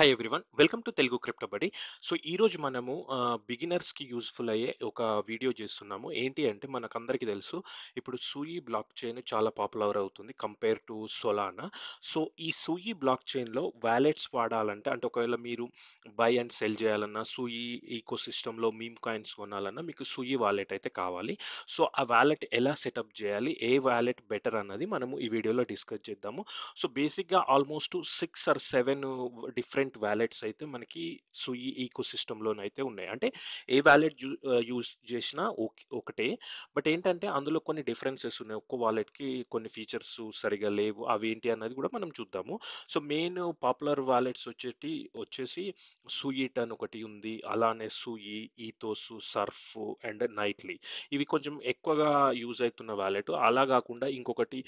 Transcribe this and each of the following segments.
every everyone welcome to Telugu crypto so ఈరోజు మనము బిగినర్స్కి useful అయ్యే ఒక వీడియో చేస్తున్నాము ఏంటి అంటే మనకందరికీ తెలుసు ఇప్పుడు సూయి బ్లాక్ చైన్ చాలా పాపులర్ అవుతుంది కంపేర్ టు సొలానా సో ఈ సూయి బ్లాక్ చైన్లో వ్యాలెట్స్ వాడాలంటే అంటే ఒకవేళ మీరు బై అండ్ సెల్ చేయాలన్నా సూయి ఈకో సిస్టంలో మీమ్ కాయిన్స్ కొనాలన్నా మీకు సూయి వాలెట్ అయితే కావాలి సో ఆ వ్యాలెట్ ఎలా సెటప్ చేయాలి ఏ వ్యాలెట్ బెటర్ అన్నది మనము ఈ వీడియోలో డిస్కస్ చేద్దాము సో బేసిక్గా almost six or seven different different wallets అయితే మనకి సుయి ఈకో సిస్టంలోనైతే ఉన్నాయి అంటే ఏ వ్యాలెట్ యూస్ చేసినా ఒకటే బట్ ఏంటంటే అందులో కొన్ని డిఫరెన్సెస్ ఉన్నాయి ఒక్కో వాలెట్కి కొన్ని ఫీచర్స్ సరిగా లేవు అవి ఏంటి అన్నది కూడా మనం చూద్దాము సో మెయిన్ పాపులర్ వ్యాలెట్స్ వచ్చేటి వచ్చేసి సూయిట్ అని ఒకటి ఉంది అలానే Sui Ethos Surf and Nightly ఇవి కొంచెం ఎక్కువగా యూజ్ అవుతున్న వ్యాలెట్ అలా కాకుండా ఇంకొకటి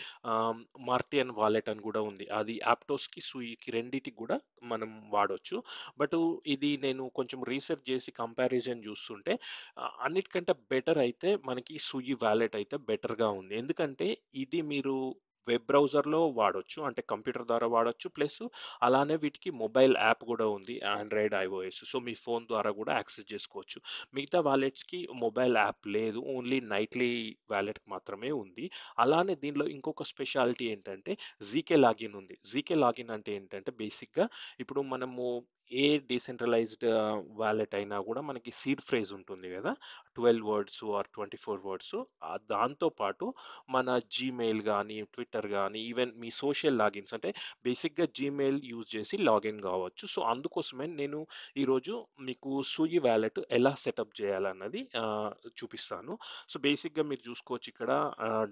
మార్టియన్ వాలెట్ అని కూడా ఉంది అది యాప్టోస్కి సూయికి రెండింటికి కూడా మనం వాడొచ్చు బట్ ఇది నేను కొంచెం రీసెర్చ్ చేసి కంపారిజన్ చూస్తుంటే అన్నిటికంటే బెటర్ అయితే మనకి సుయి వ్యాలెట్ అయితే బెటర్గా ఉంది ఎందుకంటే ఇది మీరు వెబ్ బ్రౌజర్లో వాడొచ్చు అంటే కంప్యూటర్ ద్వారా వాడొచ్చు ప్లస్ అలానే వీటికి మొబైల్ యాప్ కూడా ఉంది ఆండ్రాయిడ్ ఐఓఎస్ సో మీ ఫోన్ ద్వారా కూడా యాక్సెస్ చేసుకోవచ్చు మిగతా వాలెట్స్కి మొబైల్ యాప్ లేదు ఓన్లీ నైట్లీ వ్యాలెట్కి మాత్రమే ఉంది అలానే దీనిలో ఇంకొక స్పెషాలిటీ ఏంటంటే జీకే లాగిన్ ఉంది జీకే లాగిన్ అంటే ఏంటంటే బేసిక్గా ఇప్పుడు మనము ఏ డీసెంట్రలైజ్డ్ వ్యాలెట్ అయినా కూడా మనకి సీడ్ ఫ్రేజ్ ఉంటుంది కదా twelve words or twenty four words దాంతోపాటు మన జీమెయిల్ కానీ ట్విట్టర్ ట్విట్టర్ కానీ ఈవెన్ మీ సోషల్ లాగిన్స్ అంటే బేసిక్గా జీమెయిల్ యూజ్ చేసి లాగిన్ కావచ్చు సో అందుకోసమే నేను ఈరోజు మీకు సూయి వ్యాలెట్ ఎలా సెటప్ చేయాలన్నది చూపిస్తాను సో బేసిక్గా మీరు చూసుకోవచ్చు ఇక్కడ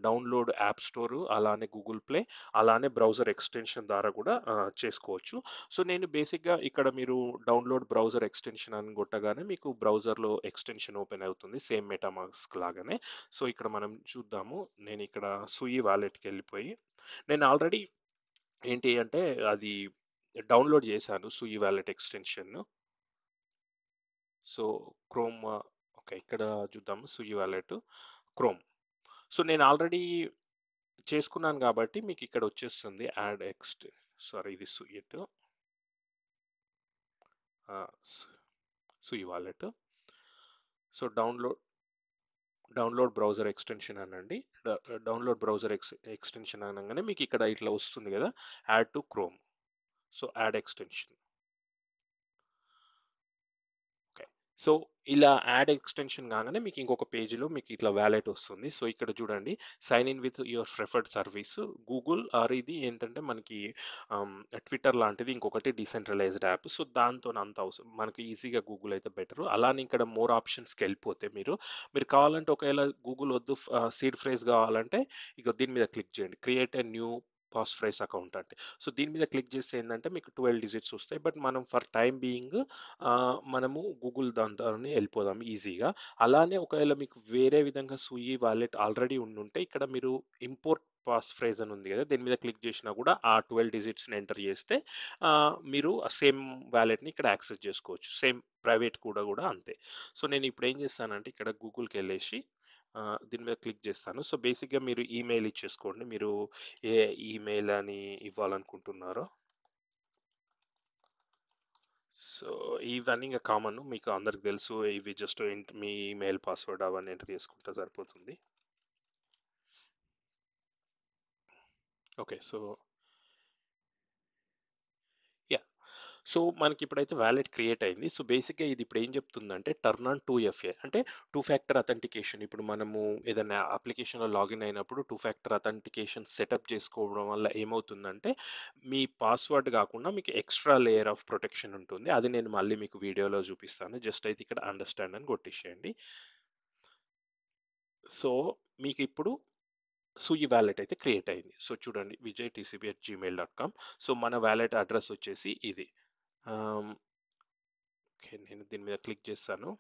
డౌన్లోడ్ యాప్ స్టోర్ అలానే గూగుల్ ప్లే అలానే బ్రౌజర్ ఎక్స్టెన్షన్ ద్వారా కూడా చేసుకోవచ్చు సో నేను బేసిక్గా ఇక్కడ మీరు డౌన్లోడ్ బ్రౌజర్ ఎక్స్టెన్షన్ అని కొట్టగానే మీకు బ్రౌజర్లో ఎక్స్టెన్షన్ ఓపెన్ అవుతుంది సేమ్ మెటామాస్క్ లాగానే సో ఇక్కడ మనం చూద్దాము నేను ఇక్కడ సుయి వ్యాలెట్కి వెళ్ళిపోయి ఉంటాయి నేను ఆల్రెడీ ఏంటి అంటే అది డౌన్లోడ్ చేశాను Sui wallet extension so Chrome okay ఇక్కడ చూద్దాము సూయి వ్యాలెట్ క్రోమ్ సో నేను ఆల్రెడీ చేసుకున్నాను కాబట్టి మీకు ఇక్కడ వచ్చేస్తుంది యాడ్ ఎక్స్ట్ సారీ ఇది సుయిట్ Sui wallet so download download browser extension అనండి డౌన్లోడ్ బ్రౌజర్ ఎక్స్ ఎక్స్టెన్షన్ అనగానే మీకు ఇక్కడ ఇట్లా వస్తుంది కదా add to Chrome so add extension so ఇలా యాడ్ ఎక్స్టెన్షన్ కాగానే మీకు ఇంకొక పేజీలో మీకు ఇట్లా వ్యాలెట్ వస్తుంది సో ఇక్కడ చూడండి sign in with your preferred service Google or ఇది ఏంటంటే మనకి ట్విట్టర్ లాంటిది ఇంకొకటి డిసెంట్రలైజ్డ్ యాప్ సో దాంతో అంత అవసరం మనకి ఈజీగా గూగుల్ అయితే బెటర్ అలానే ఇక్కడ మోర్ ఆప్షన్స్కి వెళ్ళిపోతే మీరు మీరు కావాలంటే ఒకవేళ గూగుల్ వద్దు సీడ్ ఫ్రేజ్ కావాలంటే ఇక దీని మీద క్లిక్ చేయండి create a new pass phrase account అంటే సో దీని మీద క్లిక్ చేస్తే ఏంటంటే మీకు ట్వెల్వ్ డిజిట్స్ వస్తాయి బట్ మనం ఫర్ టైం బీయింగ్ మనము గూగుల్ దాని వెళ్ళిపోదాం ఈజీగా అలానే ఒకవేళ మీకు వేరే విధంగా సూయి వాలెట్ ఆల్రెడీ ఉండుంటే ఇక్కడ మీరు ఇంపోర్ట్ పాస్ ఫ్రేజ్ అని ఉంది కదా దీని మీద క్లిక్ చేసినా కూడా ఆ ట్వెల్వ్ డిజిట్స్ని ఎంటర్ చేస్తే మీరు సేమ్ వ్యాలెట్ని ఇక్కడ యాక్సెస్ చేసుకోవచ్చు సేమ్ ప్రైవేట్ కూడా కూడా అంతే సో నేను ఇప్పుడు ఏం చేస్తానంటే ఇక్కడ గూగుల్కి వెళ్ళేసి దీని మీద క్లిక్ చేస్తాను సో బేసిక్గా మీరు ఈమెయిల్ ఇచ్చేసుకోండి మీరు ఏ ఈమెయిల్ అని ఇవ్వాలనుకుంటున్నారో సో ఇవన్నీ ఇంకా కామన్ మీకు అందరికి తెలుసు ఇవి జస్ట్ మీ ఈమెయిల్ పాస్వర్డ్ అవన్నీ ఎంటర్ చేసుకుంటే సరిపోతుంది ఓకే సో సో మనకి ఇప్పుడైతే వ్యాలెట్ క్రియేట్ అయింది సో బేసిక్గా ఇది ఇప్పుడు ఏం చెప్తుందంటే టర్న్ ఆన్ టూ ఎఫ్ఏ అంటే టూ ఫ్యాక్టర్ అథెంటికేషన్ ఇప్పుడు మనము ఏదైనా అప్లికేషన్లో లాగిన్ అయినప్పుడు టూ ఫ్యాక్టర్ అథెంటికేషన్ సెటప్ చేసుకోవడం వల్ల ఏమవుతుందంటే మీ పాస్వర్డ్ కాకుండా మీకు ఎక్స్ట్రా లేయర్ ఆఫ్ ప్రొటెక్షన్ ఉంటుంది అది నేను మళ్ళీ మీకు వీడియోలో చూపిస్తాను జస్ట్ అయితే ఇక్కడ అండర్స్టాండ్ అని కొట్టించేయండి సో మీకు ఇప్పుడు సో ఈ వ్యాలెట్ అయితే క్రియేట్ అయింది సో చూడండి Vijay TCB at Gmail dot com so మన వ్యాలెట్ అడ్రస్ వచ్చేసి ఇది ఓకే నేను దీని మీద క్లిక్ చేస్తాను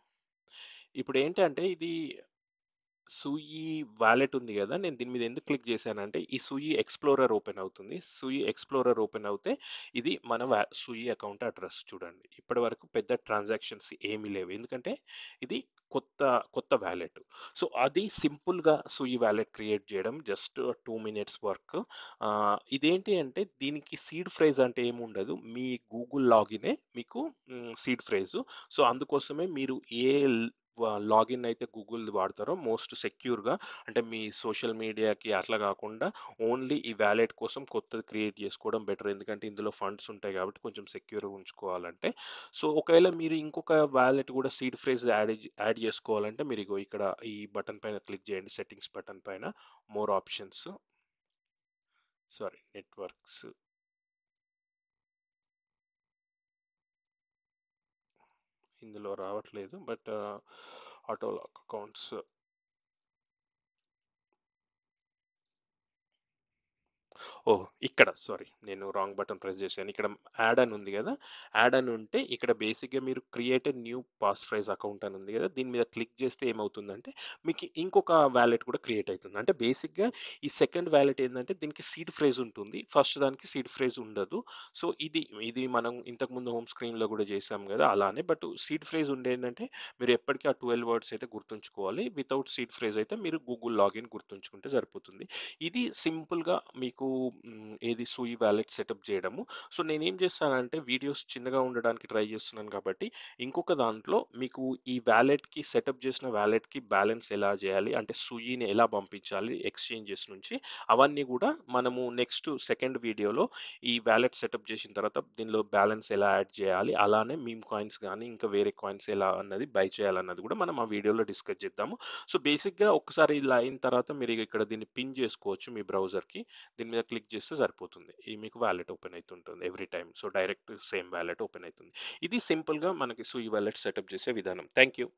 ఇప్పుడు ఏంటంటే ఇది సూయి వ్యాలెట్ ఉంది కదా నేను దీని మీద ఎందుకు క్లిక్ చేశానంటే ఈ సూయి ఎక్స్ప్లోరర్ ఓపెన్ అవుతుంది సూయి ఎక్స్ప్లోరర్ ఓపెన్ అవుతే ఇది మన సూయి అకౌంట్ అడ్రస్ చూడండి ఇప్పటి వరకు పెద్ద ట్రాన్సాక్షన్స్ ఏమీ లేవు ఎందుకంటే ఇది కొత్త కొత్త వ్యాలెట్ సో అది సింపుల్గా సూయి వ్యాలెట్ క్రియేట్ చేయడం జస్ట్ టూ మినిట్స్ వర్క్ ఇదేంటి అంటే దీనికి సీడ్ ఫ్రేజ్ అంటే ఏముండదు మీ గూగుల్ లాగినే మీకు సీడ్ ఫ్రేజు సో అందుకోసమే మీరు ఏ లాగిన్ అయితే గూగుల్ వాడతారో మోస్ట్ సెక్యూర్గా అంటే మీ సోషల్ మీడియాకి అట్లా కాకుండా ఓన్లీ ఈ వ్యాలెట్ కోసం కొత్తది క్రియేట్ చేసుకోవడం బెటర్ ఎందుకంటే ఇందులో ఫండ్స్ ఉంటాయి కాబట్టి కొంచెం సెక్యూర్గా ఉంచుకోవాలంటే సో ఒకవేళ మీరు ఇంకొక వ్యాలెట్ కూడా సీడ్ ఫ్రేజ్ యాడ్ యాడ్ చేసుకోవాలంటే మీరు ఇగో ఇక్కడ ఈ బటన్ పైన క్లిక్ చేయండి సెట్టింగ్స్ బటన్ పైన మోర్ ఆప్షన్స్ సారీ నెట్వర్క్స్ ఇందులో రావట్లేదు బట్ ఆటో లాక్ అకౌంట్స్ ఓ ఇక్కడ సారీ నేను రాంగ్ బటన్ ప్రెస్ చేశాను ఇక్కడ యాడ్ అని ఉంది కదా యాడ్ అని ఉంటే ఇక్కడ బేసిక్గా మీరు created new pass phrase account అని ఉంది కదా దీని మీద క్లిక్ చేస్తే ఏమవుతుందంటే మీకు ఇంకొక వ్యాలెట్ కూడా క్రియేట్ అవుతుంది అంటే బేసిక్గా ఈ సెకండ్ వ్యాలెట్ ఏంటంటే దీనికి సీడ్ ఫ్రేజ్ ఉంటుంది ఫస్ట్ దానికి సీడ్ ఫ్రేజ్ ఉండదు సో ఇది ఇది మనం ఇంతకుముందు హోమ్ స్క్రీన్లో కూడా చేసాం కదా అలానే బట్ సీడ్ ఫ్రేజ్ ఉండేంటంటే మీరు ఎప్పటికీ ఆ ట్వెల్వ్ వర్డ్స్ అయితే గుర్తుంచుకోవాలి వితౌట్ సీడ్ ఫ్రేజ్ అయితే మీరు గూగుల్ లాగిన్ గుర్తుంచుకుంటే సరిపోతుంది ఇది సింపుల్గా మీకు ఏది సూయి వ్యాలెట్ సెటప్ చేయడము సో నేనేం చేస్తానంటే వీడియోస్ చిన్నగా ఉండడానికి ట్రై చేస్తున్నాను కాబట్టి ఇంకొక దాంట్లో మీకు ఈ వ్యాలెట్కి సెటప్ చేసిన వ్యాలెట్కి బ్యాలెన్స్ ఎలా చేయాలి అంటే సూయిని ఎలా పంపించాలి ఎక్స్చేంజెస్ నుంచి అవన్నీ కూడా మనము నెక్స్ట్ సెకండ్ వీడియోలో ఈ వ్యాలెట్ సెటప్ చేసిన తర్వాత దీనిలో బ్యాలెన్స్ ఎలా యాడ్ చేయాలి అలానే మీమ్ కాయిన్స్ కానీ ఇంకా వేరే కాయిన్స్ ఎలా అన్నది బై చేయాలన్నది కూడా మనం ఆ వీడియోలో డిస్కస్ చేద్దాము సో బేసిక్గా ఒకసారి ఇలా అయిన తర్వాత మీరు ఇక్కడ దీన్ని పిన్ చేసుకోవచ్చు మీ బ్రౌజర్కి దీని మీద క్లిక్ చేస్తే సరిపోతుంది ఈ మీకు వ్యాలెట్ ఓపెన్ అవుతుంటుంది every time so direct same wallet open అవుతుంది ఇది సింపుల్గా మనకి సూయి వ్యాలెట్ సెటప్ చేసే విధానం థ్యాంక్ యూ